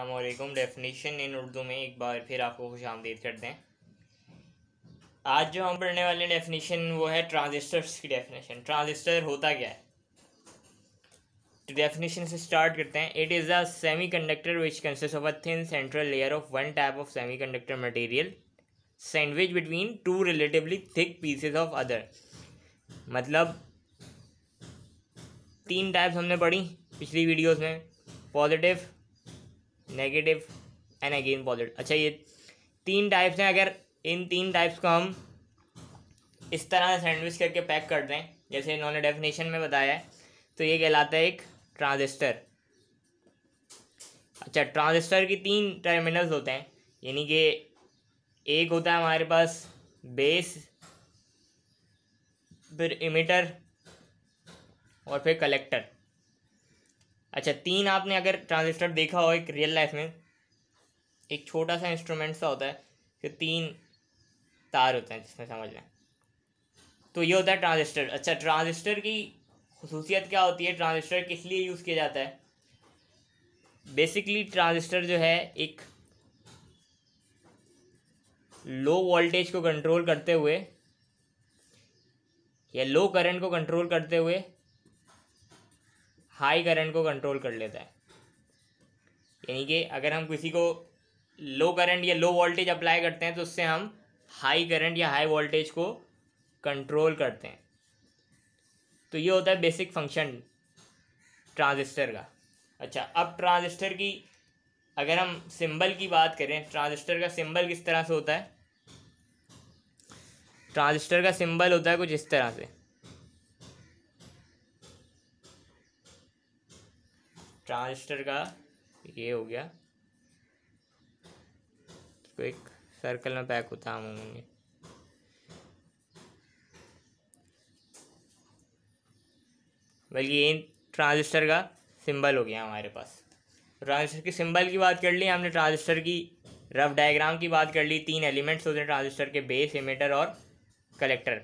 अल्लाम definition in Urdu में एक बार फिर आपको खुश आमदीद करते हैं आज जो हम पढ़ने वाले डेफिनेशन वो है ट्रांजिस्टर्स की डेफिनेशन ट्रांजिस्टर होता क्या है डेफिनेशन तो से स्टार्ट करते हैं it is a semiconductor which consist of a thin central layer of one type of semiconductor material sandwich between two relatively thick pieces of other मतलब तीन types हमने पढ़ी पिछली वीडियोज में positive negative and again positive अच्छा ये तीन types हैं अगर इन तीन टाइप्स को हम इस तरह से सैंडविच करके पैक कर दें जैसे इन्होंने डेफिनेशन में बताया है तो ये कहलाता है एक ट्रांजिस्टर अच्छा ट्रांजिस्टर की तीन टर्मिनल्स होते हैं यानी कि एक होता है हमारे पास बेस फिर इमिटर और फिर कलेक्टर अच्छा तीन आपने अगर ट्रांजिस्टर देखा हो एक रियल लाइफ में एक छोटा सा इंस्ट्रूमेंट सा होता है फिर तो तीन तार होते हैं जिसमें समझ लें तो ये होता है ट्रांजिस्टर अच्छा ट्रांजिस्टर की खसूसियत क्या होती है ट्रांजिस्टर किस लिए यूज़ किया जाता है बेसिकली ट्रांजिस्टर जो है एक लो वोल्टेज को कंट्रोल करते हुए या लो करंट को कंट्रोल करते हुए हाई करंट को कंट्रोल कर लेता है यानी कि अगर हम किसी को लो करंट या लो वोल्टेज अप्लाई करते हैं तो उससे हम हाई करंट या हाई वोल्टेज को कंट्रोल करते हैं तो ये होता है बेसिक फंक्शन ट्रांजिस्टर का अच्छा अब ट्रांजिस्टर की अगर हम सिंबल की बात करें ट्रांजिस्टर का सिंबल किस तरह से होता है ट्रांजिस्टर का सिंबल होता है कुछ इस तरह से ट्रांजिस्टर का ये हो गया तो एक सर्कल में पैक होता हम होंगे बल्कि ये ट्रांजिस्टर का सिंबल हो गया हमारे पास ट्रांजिस्टर के सिंबल की बात कर ली हमने ट्रांजिस्टर की रफ डायग्राम की बात कर ली तीन एलिमेंट्स होते हैं ट्रांजिस्टर के बेस इमेटर और कलेक्टर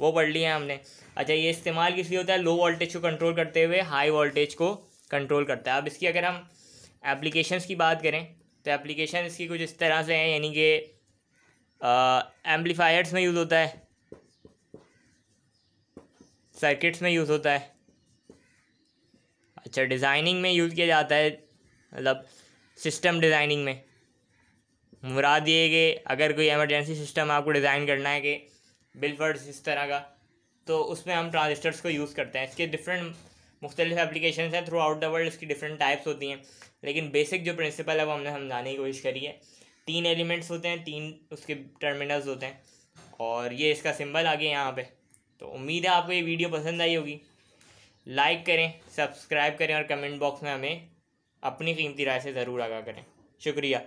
वो पढ़ लिए हमने अच्छा ये इस्तेमाल किस लिए होता है लो वोल्टेज को कंट्रोल करते हुए हाई वोल्टेज को कंट्रोल करता है अब इसकी अगर हम एप्लीकेशंस की बात करें तो एप्लीकेशन इसकी कुछ इस तरह से हैं यानी कि एम्पलीफायर्स में यूज़ होता है सर्किट्स में यूज़ होता है अच्छा डिज़ाइनिंग में यूज़ किया जाता है मतलब सिस्टम डिज़ाइनिंग में मुराद ये कि अगर कोई एमरजेंसी सिस्टम आपको डिज़ाइन करना है कि बिलफर्ड इस तरह का तो उसमें हम ट्रांजिस्टर्स को यूज़ करते हैं इसके डिफरेंट मुख्तलिफ एप्लीकेशन हैं थ्रू आउट द वर्ल्ड इसकी डिफरेंट टाइप्स होती हैं लेकिन बेसिक जो प्रिंसिपल है वो हमने समझाने की कोशिश करी है तीन एलिमेंट्स होते हैं तीन उसके टर्मिनल्स होते हैं और ये इसका सिंबल आ गया यहाँ पे तो उम्मीद है आपको ये वीडियो पसंद आई होगी लाइक करें सब्सक्राइब करें और कमेंट बॉक्स में हमें अपनी कीमती राय से ज़रूर आगा करें शुक्रिया